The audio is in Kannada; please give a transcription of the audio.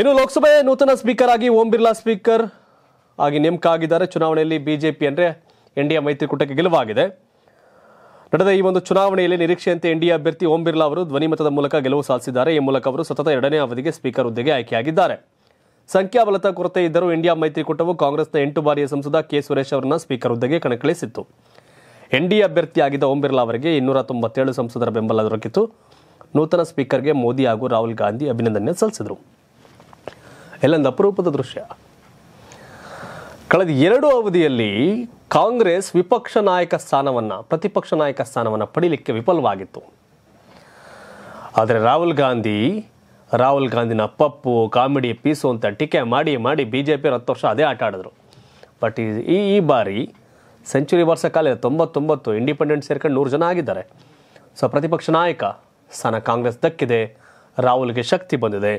ಇನ್ನು ಲೋಕಸಭೆ ನೂತನ ಸ್ಪೀಕರ್ ಆಗಿ ಓಂ ಬಿರ್ಲಾ ಸ್ಪೀಕರ್ ಆಗಿ ನೇಮಕ ಆಗಿದ್ದಾರೆ ಚುನಾವಣೆಯಲ್ಲಿ ಬಿಜೆಪಿ ಅಂದರೆ ಎನ್ ಡಿ ಎ ಮೈತ್ರಿಕೂಟಕ್ಕೆ ಗೆಲುವಾಗಿದೆ ನಡೆದ ಈ ಒಂದು ಚುನಾವಣೆಯಲ್ಲಿ ನಿರೀಕ್ಷೆಯಂತೆ ಎನ್ ಡಿ ಎ ಅಭ್ಯರ್ಥಿ ಓಂ ಬಿರ್ಲಾ ಅವರು ಧ್ವನಿಮತದ ಮೂಲಕ ಗೆಲುವು ಸಾಧಿಸಿದ್ದಾರೆ ಈ ಮೂಲಕ ಅವರು ಸತತ ಎರಡನೇ ಅವಧಿಗೆ ಸ್ಪೀಕರ್ ಹುದ್ದೆಗೆ ಆಯ್ಕೆಯಾಗಿದ್ದಾರೆ ಸಂಖ್ಯಾಬಲತ ಕೊರತೆ ಇದ್ದರೂ ಇಂಡಿಯಾ ಮೈತ್ರಿಕೂಟವು ಕಾಂಗ್ರೆಸ್ನ ಎಂಟು ಬಾರಿಯ ಸಂಸದ ಕೆ ಸುರೇಶ್ ಅವರನ್ನ ಸ್ಪೀಕರ್ ಹುದ್ದೆಗೆ ಕಣಕ್ಕಿಳಿಸಿತ್ತು ಎನ್ ಡಿ ಅಭ್ಯರ್ಥಿಯಾಗಿದ್ದ ಓಂ ಬಿರ್ಲಾ ಅವರಿಗೆ ಇನ್ನೂರ ತೊಂಬತ್ತೇಳು ಸಂಸದರ ಬೆಂಬಲ ದೊರಕಿತು ನೂತನ ಸ್ಪೀಕರ್ಗೆ ಮೋದಿ ಹಾಗೂ ರಾಹುಲ್ ಗಾಂಧಿ ಅಭಿನಂದನೆ ಸಲ್ಲಿಸಿದರು ಎಲ್ಲೊಂದು ಅಪರೂಪದ ದೃಶ್ಯ ಕಳೆದ ಎರಡು ಅವಧಿಯಲ್ಲಿ ಕಾಂಗ್ರೆಸ್ ವಿಪಕ್ಷ ನಾಯಕ ಸ್ಥಾನವನ್ನು ಪ್ರತಿಪಕ್ಷ ನಾಯಕ ಸ್ಥಾನವನ್ನು ಪಡೀಲಿಕ್ಕೆ ವಿಫಲವಾಗಿತ್ತು ಆದರೆ ರಾಹುಲ್ ಗಾಂಧಿ ರಾಹುಲ್ ಗಾಂಧಿನ ಪಪ್ಪು ಕಾಮಿಡಿ ಪೀಸು ಅಂತ ಟೀಕೆ ಮಾಡಿ ಮಾಡಿ ಬಿ ಜೆ ಪಿಯವರು ಹತ್ತು ವರ್ಷ ಅದೇ ಆಟ ಆಡಿದ್ರು ಬಟ್ ಈ ಈ ಬಾರಿ ಸೆಂಚುರಿ ವರ್ಷ ಕಾಲ ತೊಂಬತ್ತೊಂಬತ್ತು ಇಂಡಿಪೆಂಡೆಂಟ್ ಸೇರ್ಕೊಂಡು ನೂರು ಜನ ಆಗಿದ್ದಾರೆ ಸೊ ಪ್ರತಿಪಕ್ಷ ನಾಯಕ ಸ್ಥಾನ ಕಾಂಗ್ರೆಸ್ ದಕ್ಕಿದೆ ರಾಹುಲ್ಗೆ ಶಕ್ತಿ ಬಂದಿದೆ